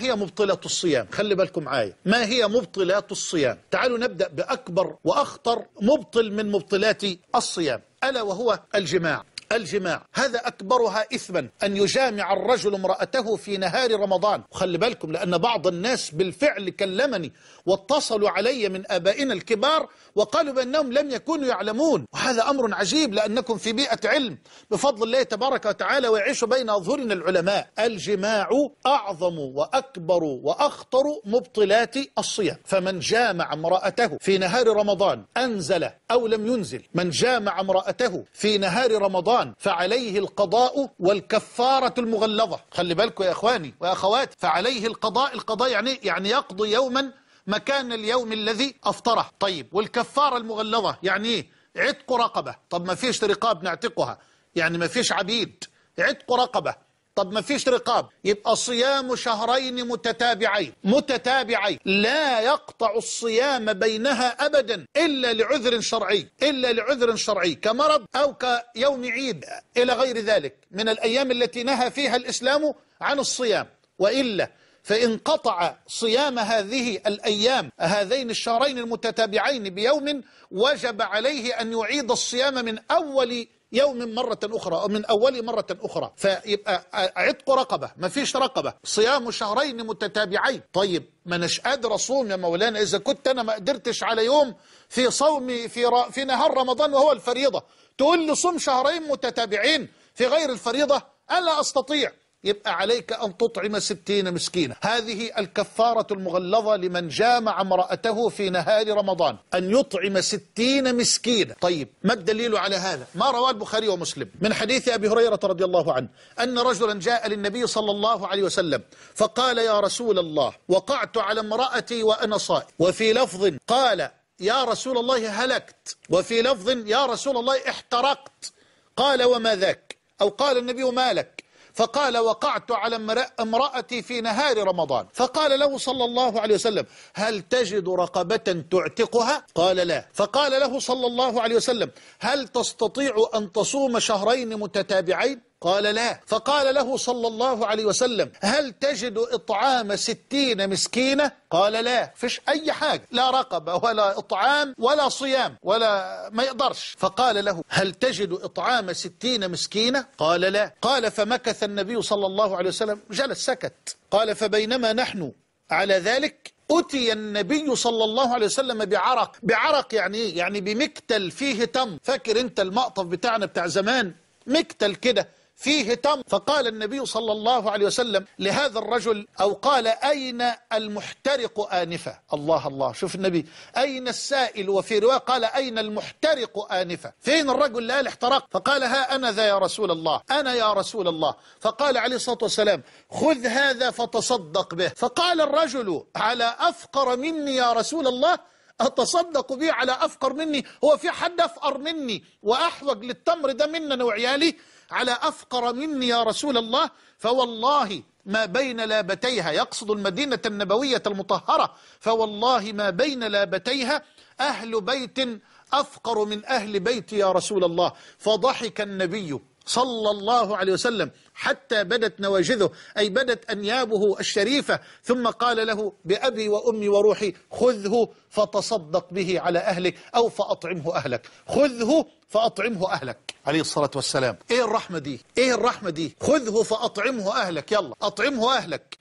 هي مبطلات الصيام خلي بالكم معايا ما هي مبطلات الصيام تعالوا نبدأ بأكبر وأخطر مبطل من مبطلات الصيام ألا وهو الجماع الجماع هذا أكبرها إثما أن يجامع الرجل امرأته في نهار رمضان وخلي بالكم لأن بعض الناس بالفعل كلمني واتصلوا علي من آبائنا الكبار وقالوا بأنهم لم يكونوا يعلمون وهذا أمر عجيب لأنكم في بيئة علم بفضل الله تبارك وتعالى ويعيش بين أظهرنا العلماء الجماع أعظم وأكبر وأخطر مبطلات الصيام فمن جامع امرأته في نهار رمضان أنزل أو لم ينزل من جامع امرأته في نهار رمضان الشيطان فعليه القضاء والكفارة المغلظة خلي بالكم يا إخواني وأخواتي فعليه القضاء القضاء يعني, يعني يقضي يوما مكان اليوم الذي أفطره طيب والكفارة المغلظة يعني إيه عتق رقبة طب ما فيش رقاب نعتقها يعني ما فيش عبيد عتق رقبة طب ما فيش رقاب يبقى صيام شهرين متتابعين متتابعين لا يقطع الصيام بينها أبدا إلا لعذر شرعي إلا لعذر شرعي كمرض أو كيوم عيد إلى غير ذلك من الأيام التي نهى فيها الإسلام عن الصيام وإلا فإن قطع صيام هذه الأيام هذين الشهرين المتتابعين بيوم وجب عليه أن يعيد الصيام من أول يوم مرة أخرى أو من أول مرة أخرى فيبقى عتق رقبة ما فيش رقبة صيام شهرين متتابعين طيب ما أناش قادر أصوم يا مولانا إذا كنت أنا ما قدرتش على يوم في صومي في, ر... في نهار رمضان وهو الفريضة تقول لي صوم شهرين متتابعين في غير الفريضة ألا أستطيع يبقى عليك أن تطعم ستين مسكينا هذه الكفارة المغلظة لمن جامع امرأته في نهار رمضان أن يطعم ستين مسكينا طيب ما الدليل على هذا ما رواه البخاري ومسلم من حديث أبي هريرة رضي الله عنه أن رجلا جاء للنبي صلى الله عليه وسلم فقال يا رسول الله وقعت على امرأتي وأنا صائم وفي لفظ قال يا رسول الله هلكت وفي لفظ يا رسول الله احترقت قال وما ذاك أو قال النبي مالك فقال وقعت على امرأتي في نهار رمضان فقال له صلى الله عليه وسلم هل تجد رقبة تعتقها قال لا فقال له صلى الله عليه وسلم هل تستطيع أن تصوم شهرين متتابعين قال لا فقال له صلى الله عليه وسلم هل تجد إطعام ستين مسكينة قال لا فيش أي حاجة لا رقبة ولا إطعام ولا صيام ولا ما يقدرش فقال له هل تجد إطعام ستين مسكينة قال لا قال فمكث النبي صلى الله عليه وسلم جلس سكت قال فبينما نحن على ذلك أتي النبي صلى الله عليه وسلم بعرق بعرق يعني إيه؟ يعني بمكتل فيه تم فاكر أنت المقطف بتاعنا بتاع زمان مكتل كده فيه تمر فقال النبي صلى الله عليه وسلم لهذا الرجل أو قال أين المحترق آنفة الله الله شوف النبي أين السائل وفي رواية قال أين المحترق آنفة فين الرجل لا احترق فقال ها أنا ذا يا رسول الله أنا يا رسول الله فقال عليه الصلاة والسلام خذ هذا فتصدق به فقال الرجل على أفقر مني يا رسول الله أتصدق به على أفقر مني هو في حد أفقر مني وأحوج للتمر ده منا أنا وعيالي على أفقر مني يا رسول الله فوالله ما بين لابتيها يقصد المدينة النبوية المطهرة فوالله ما بين لابتيها أهل بيت أفقر من أهل بيتي يا رسول الله فضحك النبي صلى الله عليه وسلم حتى بدت نواجذه أي بدت أنيابه الشريفة ثم قال له بأبي وأمي وروحي خذه فتصدق به على أهلك أو فأطعمه أهلك خذه فأطعمه أهلك عليه الصلاة والسلام إيه الرحمة دي إيه الرحمة دي خذه فأطعمه أهلك يلا أطعمه أهلك